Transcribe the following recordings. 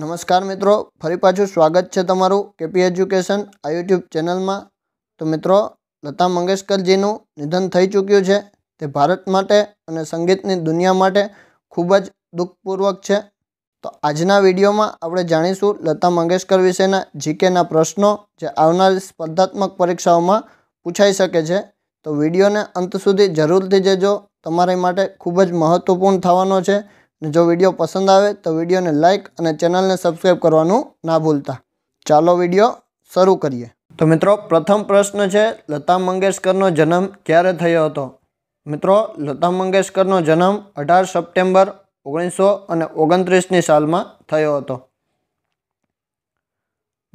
નમસ્કાર મિત્રો ફરી પાછું સ્વાગત છે તમારું કેપી એજ્યુકેશન આ યુટ્યુબ ચેનલમાં તો મિત્રો લતા મંગેશકરજીનું નિધન થઈ ચૂક્યું છે તે ભારત માટે અને સંગીતની દુનિયા માટે ખૂબ જ દુઃખપૂર્વક છે તો આજના વિડીયોમાં આપણે જાણીશું લતા મંગેશકર વિશેના જીકેના પ્રશ્નો જે આવનારી સ્પર્ધાત્મક પરીક્ષાઓમાં પૂછાઈ શકે છે તો વિડીયોને અંત સુધી જરૂરથી જજો તમારી માટે ખૂબ જ મહત્ત્વપૂર્ણ થવાનો છે ને જો વિડીયો પસંદ આવે તો વિડીયોને લાઇક અને ચેનલને સબસ્ક્રાઈબ કરવાનું ના ભૂલતા ચાલો વિડીયો શરૂ કરીએ તો મિત્રો પ્રથમ પ્રશ્ન છે લતા મંગેશકરનો જન્મ ક્યારે થયો હતો મિત્રો લતા મંગેશકરનો જન્મ અઢાર સપ્ટેમ્બર ઓગણીસો અને ઓગણત્રીસની સાલમાં થયો હતો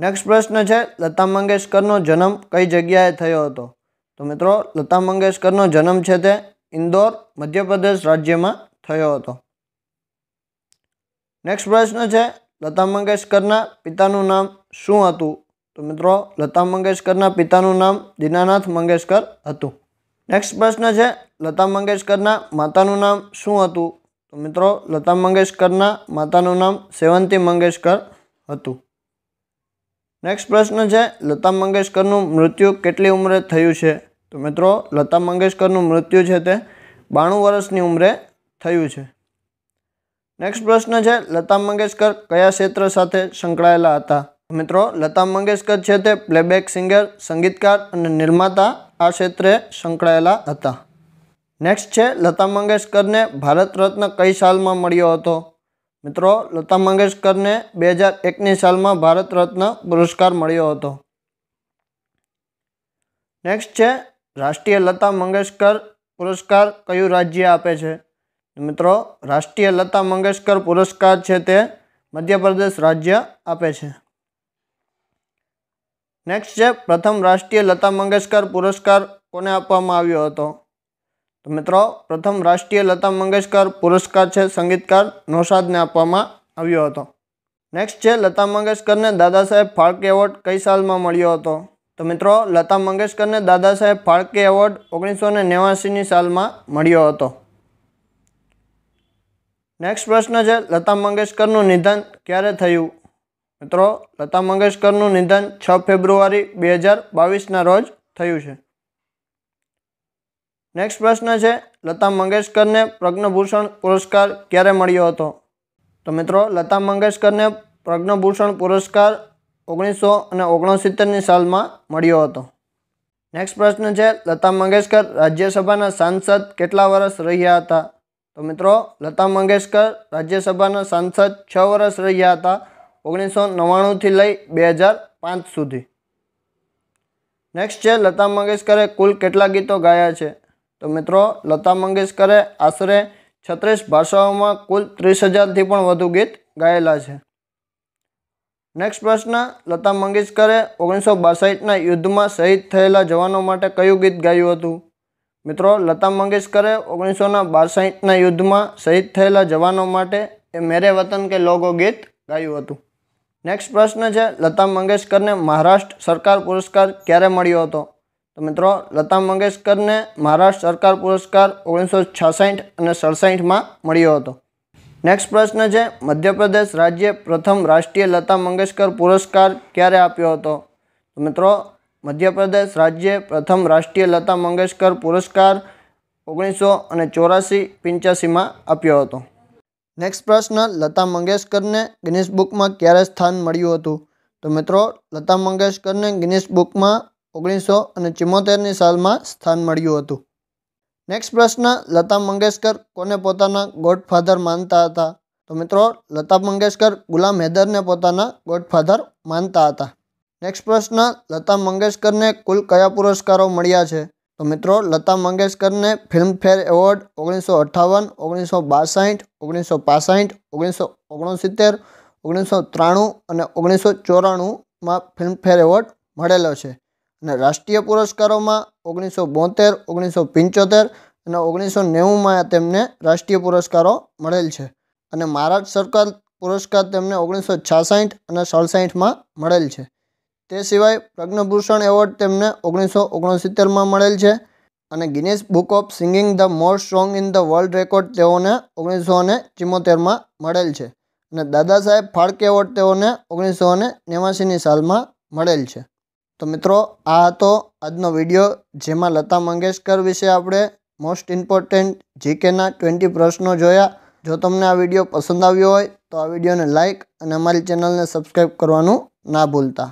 નેક્સ્ટ પ્રશ્ન છે લતા મંગેશકરનો જન્મ કઈ જગ્યાએ થયો હતો તો મિત્રો લતા મંગેશકરનો જન્મ છે તે ઇન્દોર મધ્યપ્રદેશ રાજ્યમાં થયો હતો નેક્સ્ટ પ્રશ્ન છે લતા મંગેશકરના પિતાનું નામ શું હતું તો મિત્રો લતા મંગેશકરના પિતાનું નામ દીનાનાથ મંગેશકર હતું નેક્સ્ટ પ્રશ્ન છે લતા મંગેશકરના માતાનું નામ શું હતું તો મિત્રો લતા મંગેશકરના માતાનું નામ સેવંતી મંગેશકર હતું નેક્સ્ટ પ્રશ્ન છે લતા મંગેશકરનું મૃત્યુ કેટલી ઉંમરે થયું છે તો મિત્રો લતા મંગેશકરનું મૃત્યુ છે તે બાણું વર્ષની ઉંમરે થયું છે નેક્સ્ટ પ્રશ્ન છે લતા મંગેશકર કયા ક્ષેત્ર સાથે સંકળાયેલા હતા મિત્રો લતા મંગેશકર છે તે પ્લેબેક સિંગર સંગીતકાર અને નિર્માતા આ ક્ષેત્રે સંકળાયેલા હતા નેક્સ્ટ છે લતા મંગેશકરને ભારત રત્ન કઈ સાલમાં મળ્યો હતો મિત્રો લતા મંગેશકરને બે હજાર એકની સાલમાં ભારત રત્ન પુરસ્કાર મળ્યો હતો નેક્સ્ટ છે રાષ્ટ્રીય લતા મંગેશકર પુરસ્કાર કયું રાજ્ય આપે છે મિત્રો રાષ્ટ્રીય લતા મંગેશકર પુરસ્કાર છે તે મધ્યપ્રદેશ રાજ્ય આપે છે નેક્સ્ટ છે પ્રથમ રાષ્ટ્રીય લતા મંગેશકર પુરસ્કાર કોને આપવામાં આવ્યો હતો તો મિત્રો પ્રથમ રાષ્ટ્રીય લતા મંગેશકર પુરસ્કાર છે સંગીતકાર નૌશાદને આપવામાં આવ્યો હતો નેક્સ્ટ છે લતા મંગેશકરને દાદા સાહેબ ફાળકે એવોર્ડ કઈ સાલમાં મળ્યો હતો તો મિત્રો લતા મંગેશકરને દાદા સાહેબ ફાળકે એવોર્ડ ઓગણીસો ને સાલમાં મળ્યો હતો નેક્સ્ટ પ્રશ્ન છે લતા મંગેશકરનું નિધન ક્યારે થયું મિત્રો લતા મંગેશકરનું નિધન છ ફેબ્રુઆરી બે હજાર બાવીસના રોજ થયું છે નેક્સ્ટ પ્રશ્ન છે લતા મંગેશકરને પ્રજ્ઞભૂષણ પુરસ્કાર ક્યારે મળ્યો હતો તો મિત્રો લતા મંગેશકરને પ્રજ્ઞભૂષણ પુરસ્કાર ઓગણીસો અને ઓગણસિત્તેરની સાલમાં મળ્યો હતો નેક્સ્ટ પ્રશ્ન છે લતા મંગેશકર રાજ્યસભાના સાંસદ કેટલા વર્ષ રહ્યા હતા તો મિત્રો લતા મંગેશકર રાજ્યસભાના સાંસદ છ વર્ષ રહ્યા હતા ઓગણીસો નવ્વાણુંથી લઈ બે હજાર પાંચ સુધી નેક્સ્ટ છે લતા મંગેશકરે કુલ કેટલા ગીતો ગાયા છે તો મિત્રો લતા મંગેશકરે આશરે છત્રીસ ભાષાઓમાં કુલ ત્રીસ હજારથી પણ વધુ ગીત ગાયેલા છે નેક્સ્ટ પ્રશ્ન લતા મંગેશકરે ઓગણીસો બાસઠના યુદ્ધમાં શહીદ થયેલા જવાનો માટે કયું ગીત ગાયું હતું મિત્રો લતા મંગેશકરે ઓગણીસોના બાસઠના યુદ્ધમાં શહીદ થયેલા જવાનો માટે એ મેરે વતન કે લોગો ગીત ગાયું હતું નેક્સ્ટ પ્રશ્ન છે લતા મંગેશકરને મહારાષ્ટ્ર સરકાર પુરસ્કાર ક્યારે મળ્યો હતો તો મિત્રો લતા મંગેશકરને મહારાષ્ટ્ર સરકાર પુરસ્કાર ઓગણીસો છાસઠ અને સડસઠમાં મળ્યો હતો નેક્સ્ટ પ્રશ્ન છે મધ્યપ્રદેશ રાજ્યે પ્રથમ રાષ્ટ્રીય લતા મંગેશકર પુરસ્કાર ક્યારે આપ્યો હતો મિત્રો મધ્યપ્રદેશ રાજ્યે પ્રથમ રાષ્ટ્રીય લતા મંગેશકર પુરસ્કાર ઓગણીસો અને ચોરાસી પંચ્યાસીમાં આપ્યો હતો નેક્સ્ટ પ્રશ્ન લતા મંગેશકરને ગિનિસ બુકમાં ક્યારે સ્થાન મળ્યું હતું તો મિત્રો લતા મંગેશકરને ગિનિસ બુકમાં ઓગણીસો અને ચુમ્મોતેરની સાલમાં સ્થાન મળ્યું હતું નેક્સ્ટ પ્રશ્ન લતા મંગેશકર કોને પોતાના ગોડફાધર માનતા હતા તો મિત્રો લતા મંગેશકર ગુલામ હૈદરને પોતાના ગોડફાધર માનતા હતા નેક્સ્ટ પ્રશ્ન લતા મંગેશકરને કુલ કયા પુરસ્કારો મળ્યા છે તો મિત્રો લતા મંગેશકરને ફિલ્મફેર એવોર્ડ ઓગણીસો અઠ્ઠાવન ઓગણીસો બાસઠ ઓગણીસો પાસઠ ઓગણીસો ઓગણસિત્તેર ઓગણીસો ત્રાણું અને ઓગણીસો ચોરાણુંમાં ફિલ્મફેર એવોર્ડ મળેલો છે અને રાષ્ટ્રીય પુરસ્કારોમાં ઓગણીસો બોતેર ઓગણીસો પંચોતેર અને ઓગણીસો નેવુંમાં તેમને રાષ્ટ્રીય પુરસ્કારો મળેલ છે અને મહારાષ્ટ્ર સરકાર પુરસ્કાર તેમને ઓગણીસો છાસઠ અને સડસઠમાં મળેલ છે તે સિવાય પ્રજ્ઞભૂષણ એવોર્ડ તેમને ઓગણીસો ઓગણસિત્તેરમાં મળેલ છે અને Guinness book of singing the most song in the world record તેઓને ઓગણીસો અને ચિમોતેરમાં મળેલ છે અને દાદા સાહેબ ફાળકે એવોર્ડ તેઓને ઓગણીસો અને નેવાસીની સાલમાં મળેલ છે તો મિત્રો આ હતો આજનો વિડીયો જેમાં લતા મંગેશકર વિશે આપણે મોસ્ટ ઇમ્પોર્ટન્ટ જીકેના ટ્વેન્ટી પ્રશ્નો જોયા જો તમને આ વિડીયો પસંદ આવ્યો હોય તો આ વિડીયોને લાઇક અને અમારી ચેનલને સબસ્ક્રાઈબ કરવાનું ના ભૂલતા